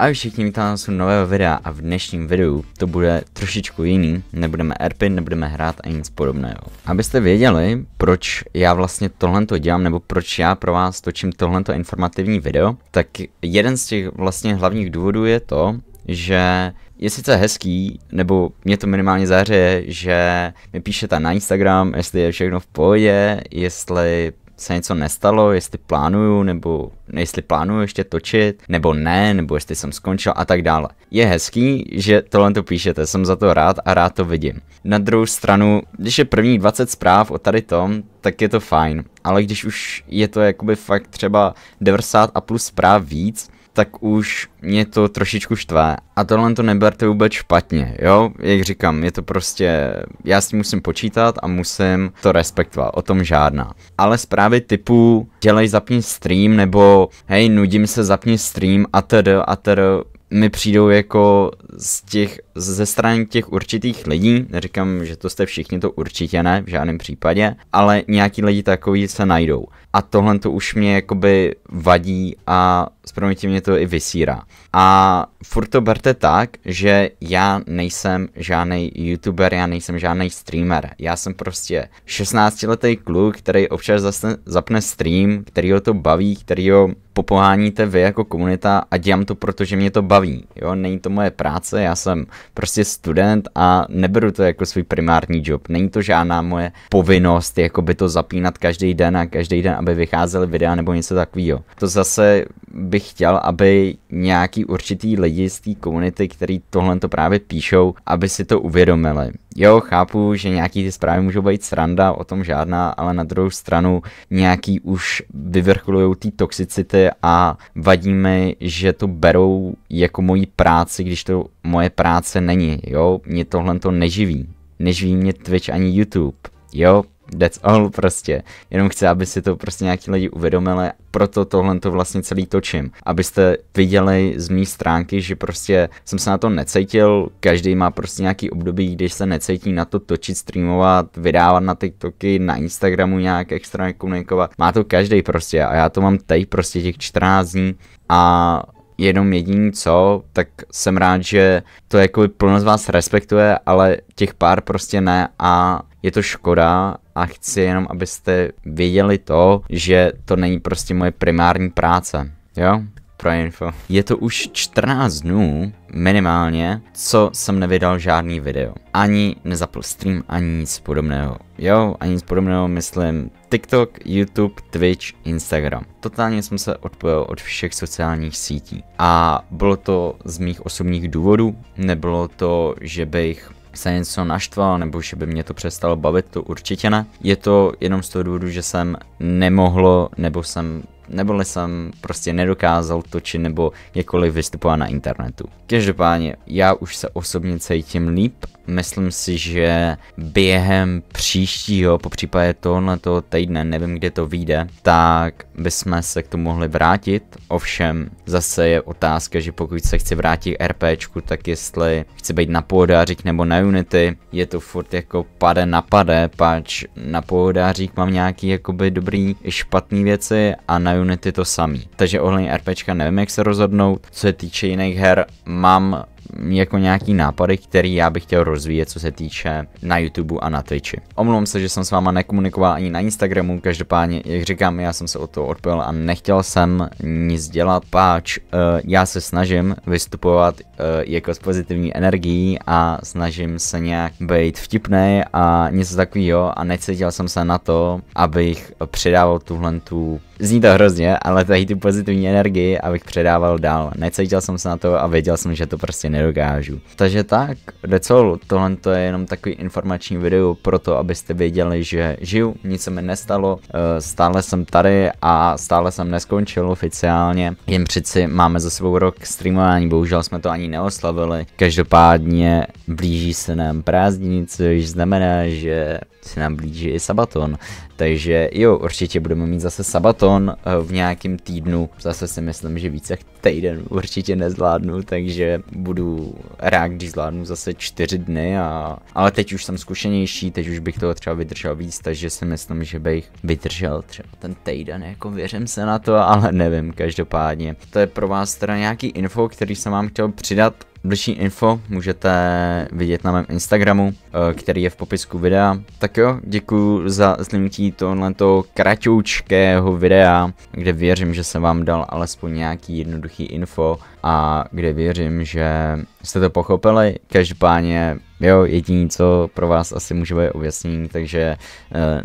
A všichni vítáme vás nového videa a v dnešním videu to bude trošičku jiný, nebudeme erpy, nebudeme hrát a nic podobného. Abyste věděli, proč já vlastně tohle to dělám, nebo proč já pro vás točím tohle informativní video, tak jeden z těch vlastně hlavních důvodů je to, že je sice hezký, nebo mě to minimálně zahřeje, že mi píšete na Instagram, jestli je všechno v pohodě, jestli se něco nestalo, jestli plánuju, nebo jestli plánuju ještě točit, nebo ne, nebo jestli jsem skončil a tak dále. Je hezký, že tohle to píšete, jsem za to rád a rád to vidím. Na druhou stranu, když je první 20 zpráv o tady tom, tak je to fajn, ale když už je to jakoby fakt třeba 90 a plus zpráv víc, tak už mě to trošičku štve. A tohle to neberte vůbec špatně, jo? Jak říkám, je to prostě, já s tím musím počítat a musím to respektovat, o tom žádná. Ale zprávy typu dělej zapni stream nebo hej nudím se zapni stream a atd, a mi přijdou jako z těch, ze strany těch určitých lidí, neříkám, že to jste všichni, to určitě ne, v žádném případě, ale nějaký lidi takový se najdou. A tohle to už mě jakoby vadí a s promětím mě to i vysírá. A furt to berte tak, že já nejsem žádný youtuber, já nejsem žádný streamer. Já jsem prostě 16-letý kluk, který občas zase zapne stream, který ho to baví, který ho popoháníte vy jako komunita a dělám to, protože mě to baví. Jo, není to moje práce, já jsem prostě student a neberu to jako svůj primární job. Není to žádná moje povinnost, jako by to zapínat každý den a každý den, aby vycházely videa nebo něco takového. To zase by bych chtěl, aby nějaký určitý lidi z té komunity, který tohle to právě píšou, aby si to uvědomili. Jo, chápu, že nějaký ty zprávy můžou být sranda, o tom žádná, ale na druhou stranu nějaký už vyvrcholují ty toxicity a vadí mi, že to berou jako moji práci, když to moje práce není, jo, mě tohle to neživí. Neživí mě Twitch ani YouTube, jo, that's all prostě. Jenom chci, aby si to prostě nějaký lidi uvědomili, proto tohle to vlastně celý točím. Abyste viděli z mý stránky, že prostě jsem se na to necítil, každý má prostě nějaký období, když se necítí na to točit, streamovat, vydávat na TikToky, na Instagramu nějak extra komunikovat. Má to každý prostě a já to mám tady prostě těch 14 dní a jenom jediný co, tak jsem rád, že to jako plno z vás respektuje, ale těch pár prostě ne a je to škoda a chci jenom, abyste věděli to, že to není prostě moje primární práce, jo? pro info. Je to už 14 dnů, minimálně, co jsem nevydal žádný video. Ani nezapl stream, ani nic podobného. Jo, ani nic podobného, myslím TikTok, YouTube, Twitch, Instagram. Totálně jsem se odpojil od všech sociálních sítí. A bylo to z mých osobních důvodů, nebylo to, že bych se něco naštval, nebo že by mě to přestalo bavit, to určitě ne. Je to jenom z toho důvodu, že jsem nemohlo, nebo jsem neboli jsem prostě nedokázal točit nebo jakkoliv vystupovat na internetu. Každopádně já už se osobně cítím líp Myslím si, že během příštího, po případě tohoto týdne, nevím, kde to vyjde, tak bychom se k tomu mohli vrátit. Ovšem, zase je otázka, že pokud se chci vrátit k RPčku, tak jestli chci být na pohodářích nebo na Unity, je to furt jako pade na pade, pač na pohodářích mám nějaký jakoby dobrý i špatný věci a na Unity to samý. Takže ohledně RPčka nevím, jak se rozhodnout. Co se týče jiných her, mám jako nějaký nápady, který já bych chtěl rozvíjet, co se týče na YouTube a na Twitchi. Omlouvám se, že jsem s váma nekomunikoval ani na Instagramu, každopádně, jak říkám, já jsem se o to odpojil a nechtěl jsem nic dělat, páč uh, já se snažím vystupovat uh, jako s pozitivní energií a snažím se nějak být vtipný a něco takového a necítil jsem se na to, abych předával tuhle tu Zní to hrozně, ale tady tu pozitivní energii, abych předával dál. Necítil jsem se na to a věděl jsem, že to prostě nedo nedokážu. Takže tak, decol, tohle to je jenom takový informační video pro to, abyste věděli, že žiju, nic se mi nestalo, eh, stále jsem tady a stále jsem neskončil oficiálně. Jen přeci máme za sebou rok streamování, bohužel jsme to ani neoslavili. Každopádně blíží se nám prázdní, což znamená, že se nám blíží i sabaton. Takže jo, určitě budeme mít zase sabaton eh, v nějakém týdnu. Zase si myslím, že více týden určitě nezvládnu, takže budu rád, když zvládnu zase čtyři dny, a, ale teď už jsem zkušenější, teď už bych toho třeba vydržel víc, takže si myslím, že bych vydržel třeba ten týden, jako věřím se na to, ale nevím, každopádně. To je pro vás teda nějaký info, který jsem vám chtěl přidat Bližší info můžete vidět na mém Instagramu, eh, který je v popisku videa. Tak jo, děkuji za zlinutí tohleto kraťoučkého videa, kde věřím, že jsem vám dal alespoň nějaký jednoduchý info a kde věřím, že jste to pochopili. Každopádně, jo, jediný, co pro vás asi může být objasnění, takže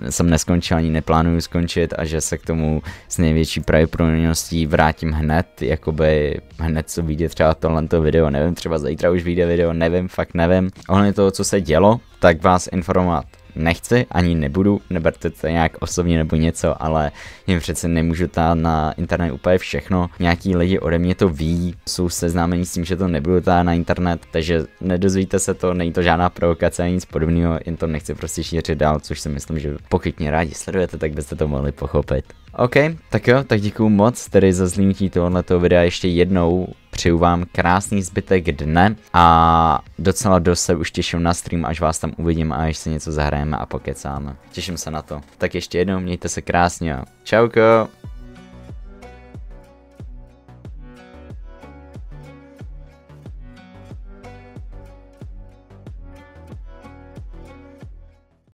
e, jsem neskončil ani neplánuju skončit a že se k tomu s největší pravděpodobností vrátím hned, jakoby hned co vyjde třeba tohle video, nevím, třeba zítra už vyjde video, nevím, fakt nevím. Ohledně toho, co se dělo, tak vás informovat nechci, ani nebudu, neberte to nějak osobně nebo něco, ale jim přece nemůžu tát na internet úplně všechno. Nějaký lidi ode mě to ví, jsou seznámení s tím, že to nebudu tát na internet, takže nedozvíte se to, není to žádná provokace ani nic podobného, jen to nechci prostě šířit dál, což si myslím, že pokud mě rádi sledujete, tak byste to mohli pochopit. OK, tak jo, tak děkuju moc tedy za zlínutí tohoto videa ještě jednou přeju vám krásný zbytek dne a docela dost se už těším na stream, až vás tam uvidím a až se něco zahrajeme a pokecáme. Těším se na to. Tak ještě jednou, mějte se krásně a čauko!